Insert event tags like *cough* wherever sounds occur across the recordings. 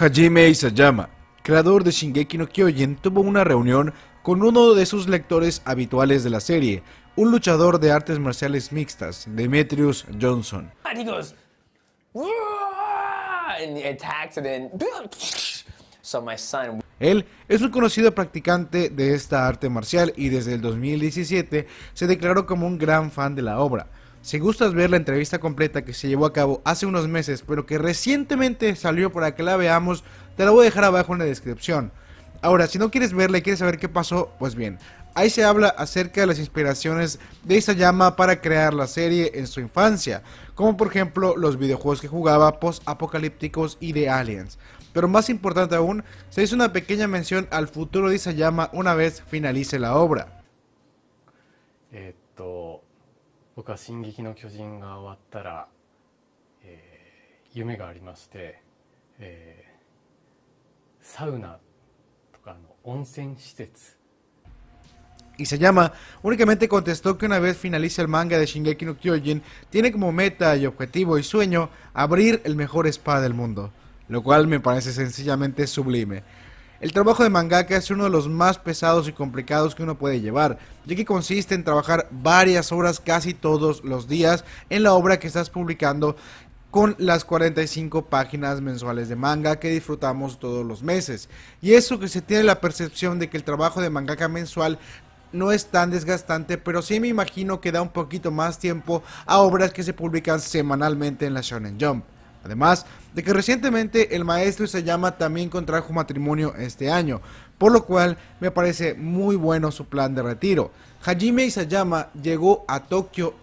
Hajime Isayama, creador de Shingeki no Kyojin, tuvo una reunión con uno de sus lectores habituales de la serie, un luchador de artes marciales mixtas, Demetrius Johnson. *laughs* Él es un conocido practicante de esta arte marcial y desde el 2017 se declaró como un gran fan de la obra. Si gustas ver la entrevista completa que se llevó a cabo hace unos meses, pero que recientemente salió para que la veamos, te la voy a dejar abajo en la descripción. Ahora, si no quieres verla y quieres saber qué pasó, pues bien, ahí se habla acerca de las inspiraciones de Isayama para crear la serie en su infancia, como por ejemplo los videojuegos que jugaba post-apocalípticos y de aliens. Pero más importante aún, se hizo una pequeña mención al futuro de Isayama una vez finalice la obra. Esto y se llama, únicamente contestó que una vez finalice el manga de Shingeki no Kyojin, tiene como meta y objetivo y sueño abrir el mejor spa del mundo, lo cual me parece sencillamente sublime. El trabajo de mangaka es uno de los más pesados y complicados que uno puede llevar, ya que consiste en trabajar varias horas casi todos los días en la obra que estás publicando con las 45 páginas mensuales de manga que disfrutamos todos los meses. Y eso que se tiene la percepción de que el trabajo de mangaka mensual no es tan desgastante, pero sí me imagino que da un poquito más tiempo a obras que se publican semanalmente en la Shonen Jump. Además de que recientemente el maestro Isayama también contrajo matrimonio este año, por lo cual me parece muy bueno su plan de retiro. Hajime Isayama llegó a Tokio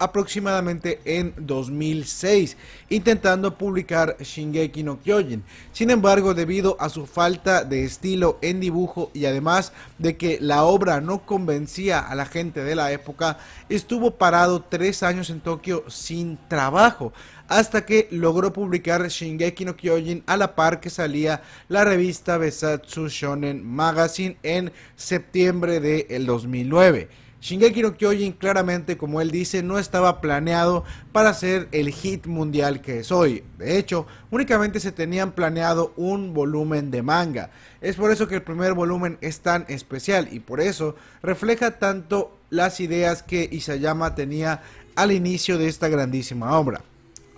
aproximadamente en 2006, intentando publicar Shingeki no Kyojin. Sin embargo, debido a su falta de estilo en dibujo y además de que la obra no convencía a la gente de la época, estuvo parado tres años en Tokio sin trabajo, hasta que logró publicar Shingeki no Kyojin a la par que salía la revista Besatsu Shonen Magazine en septiembre del de 2009. Shingeki no Kyojin claramente, como él dice, no estaba planeado para ser el hit mundial que es hoy. De hecho, únicamente se tenían planeado un volumen de manga. Es por eso que el primer volumen es tan especial y por eso refleja tanto las ideas que Isayama tenía al inicio de esta grandísima obra.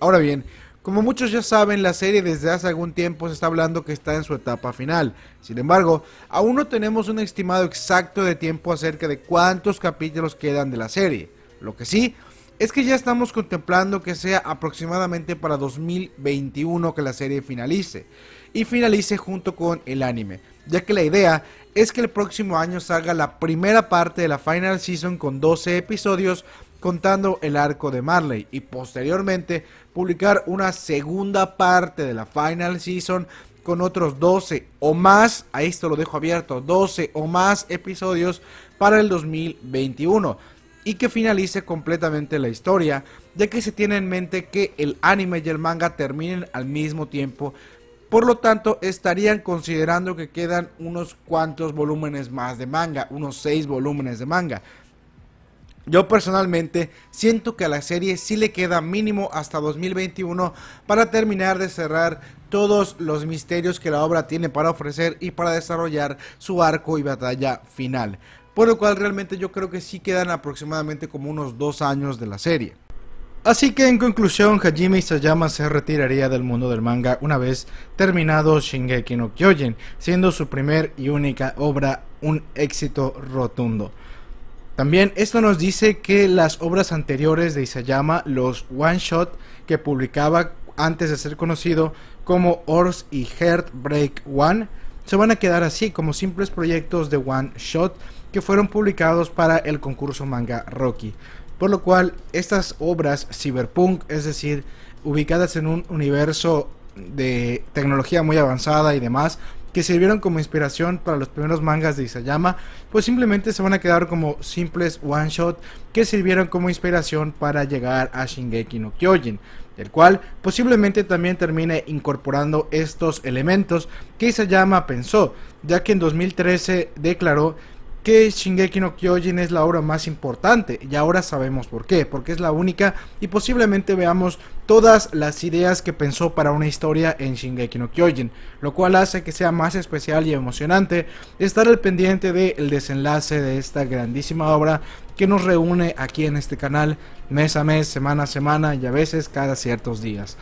Ahora bien, como muchos ya saben, la serie desde hace algún tiempo se está hablando que está en su etapa final. Sin embargo, aún no tenemos un estimado exacto de tiempo acerca de cuántos capítulos quedan de la serie. Lo que sí es que ya estamos contemplando que sea aproximadamente para 2021 que la serie finalice. Y finalice junto con el anime, ya que la idea es que el próximo año salga la primera parte de la final season con 12 episodios contando el arco de Marley y posteriormente publicar una segunda parte de la Final Season con otros 12 o más, a esto lo dejo abierto, 12 o más episodios para el 2021 y que finalice completamente la historia, ya que se tiene en mente que el anime y el manga terminen al mismo tiempo, por lo tanto estarían considerando que quedan unos cuantos volúmenes más de manga, unos 6 volúmenes de manga. Yo personalmente siento que a la serie sí le queda mínimo hasta 2021 para terminar de cerrar todos los misterios que la obra tiene para ofrecer y para desarrollar su arco y batalla final. Por lo cual realmente yo creo que sí quedan aproximadamente como unos dos años de la serie. Así que en conclusión, Hajime Isayama se retiraría del mundo del manga una vez terminado Shingeki no Kyojin, siendo su primer y única obra un éxito rotundo. También esto nos dice que las obras anteriores de Isayama, los one shot que publicaba antes de ser conocido como Ors y Heartbreak One, se van a quedar así como simples proyectos de one shot que fueron publicados para el concurso manga Rocky. Por lo cual, estas obras cyberpunk, es decir, ubicadas en un universo de tecnología muy avanzada y demás, que sirvieron como inspiración para los primeros mangas de Isayama, pues simplemente se van a quedar como simples one shot que sirvieron como inspiración para llegar a Shingeki no Kyojin, el cual posiblemente también termine incorporando estos elementos que Isayama pensó, ya que en 2013 declaró que Shingeki no Kyojin es la obra más importante y ahora sabemos por qué, porque es la única y posiblemente veamos todas las ideas que pensó para una historia en Shingeki no Kyojin, lo cual hace que sea más especial y emocionante estar al pendiente del desenlace de esta grandísima obra que nos reúne aquí en este canal mes a mes, semana a semana y a veces cada ciertos días.